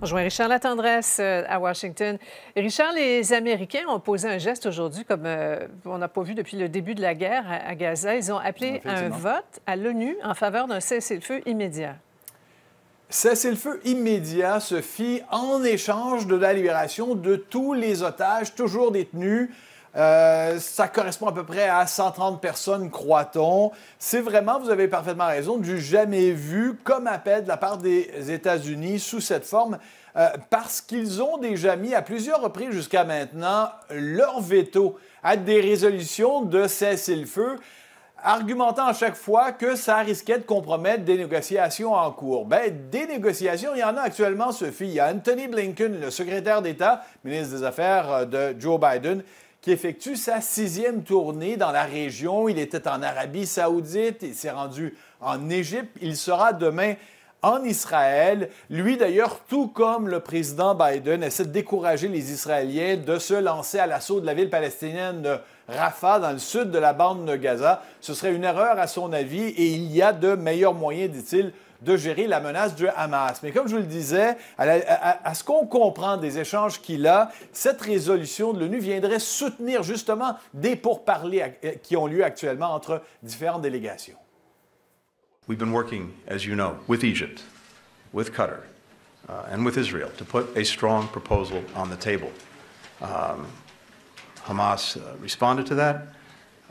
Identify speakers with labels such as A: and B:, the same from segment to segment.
A: Bonjour Richard La euh, à Washington. Richard, les Américains ont posé un geste aujourd'hui comme euh, on n'a pas vu depuis le début de la guerre à, Gaza. Ils ont appelé à un vote à l'ONU en faveur d'un cessez-le-feu immédiat.
B: Cessez-le-feu immédiat se fit en échange de la libération de tous les otages toujours détenus euh, ça correspond à peu près à 130 personnes, croit-on. C'est vraiment, vous avez parfaitement raison, du jamais vu comme appel de la part des États-Unis sous cette forme, euh, parce qu'ils ont déjà mis à plusieurs reprises jusqu'à maintenant leur veto à des résolutions de cessez-le-feu argumentant à chaque fois que ça risquait de compromettre des négociations en cours. Ben, des négociations, il y en a actuellement, Sophie. Il y a Anthony Blinken, le secrétaire d'État, ministre des Affaires euh, de Joe Biden, il effectue sa sixième tournée dans la région. Il était en Arabie saoudite, il s'est rendu en Égypte, il sera demain en Israël. Lui, d'ailleurs, tout comme le président Biden, essaie de décourager les Israéliens de se lancer à l'assaut de la ville palestinienne de Rafah, dans le sud de la bande de Gaza. Ce serait une erreur à son avis et il y a de meilleurs moyens, dit-il, de gérer la menace du Hamas. Mais comme je vous le disais, à, la, à, à ce qu'on comprend des échanges qu'il a, cette résolution de l'ONU viendrait soutenir justement des pourparlers euh, qui ont lieu actuellement entre différentes délégations. We've been working, as you know, with Egypt, with Qatar, uh, and with Israel to put a strong proposal on the table. Um, Hamas uh, responded to that.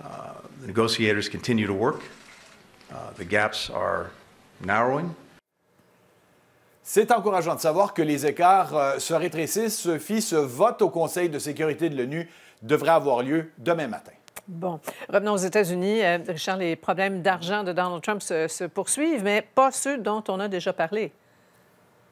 B: Uh, the negotiators continue to work. Uh, the gaps are c'est encourageant de savoir que les écarts euh, se rétrécissent. Sophie, ce vote au Conseil de sécurité de l'ONU devrait avoir lieu demain matin.
A: Bon, revenons aux États-Unis. Euh, Richard, les problèmes d'argent de Donald Trump se, poursuivent, mais pas ceux dont on a déjà parlé.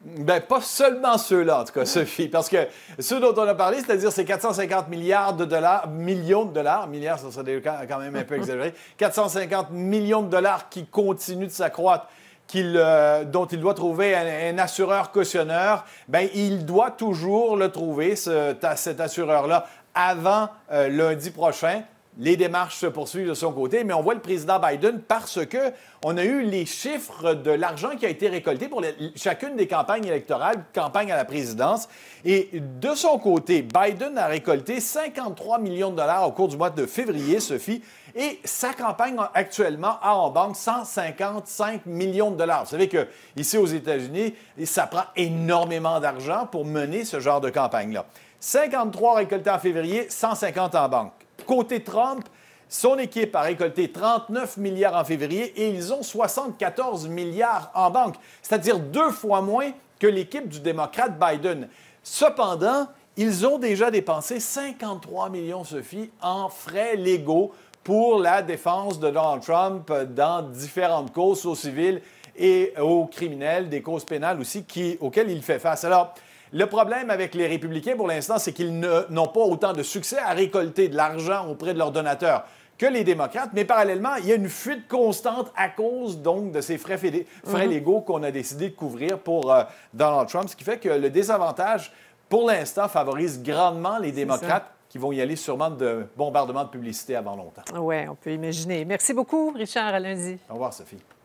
B: Bien, pas seulement ceux-là, en tout cas, Sophie, parce que ceux dont on a parlé, c'est-à-dire ces 450 milliards de dollars, millions de dollars, milliards, ça serait quand même un peu exagéré, 450 millions de dollars qui continuent de s'accroître euh, dont il doit trouver un, assureur cautionneur, ben, il doit toujours le trouver, cet assureur-là, avant euh, lundi prochain les démarches se poursuivent de son côté, mais on voit le président Biden parce que on a eu les chiffres de l'argent qui a été récolté pour chacune des campagnes électorales, campagne à la présidence. Et de son côté, Biden a récolté 53 millions de dollars au cours du mois de février, Sophie, et sa campagne actuellement a en banque 155 millions de dollars. Vous savez que ici aux États-Unis, ça prend énormément d'argent pour mener ce genre de campagne-là. 53 récoltés en février, 150 en banque. Côté Trump, son équipe a récolté 39 milliards en février et ils ont 74 milliards en banque, c'est-à-dire deux fois moins que l'équipe du démocrate Biden. Cependant, ils ont déjà dépensé 53 millions, Sophie, en frais légaux pour la défense de Donald Trump dans différentes causes, aux civils et aux criminels, des causes pénales aussi, auxquelles il fait face. Alors, le problème avec les républicains pour l'instant, c'est qu'ils n'ont pas autant de succès à récolter de l'argent auprès de leurs donateurs que les démocrates, mais parallèlement, il y a une fuite constante à cause donc de ces frais, mm-hmm. légaux qu'on a décidé de couvrir pour euh, Donald Trump, ce qui fait que le désavantage, pour l'instant, favorise grandement les démocrates qui vont y aller sûrement de bombardements de publicité avant longtemps.
A: Oui, on peut imaginer. Merci beaucoup, Richard, à lundi.
B: Au revoir, Sophie.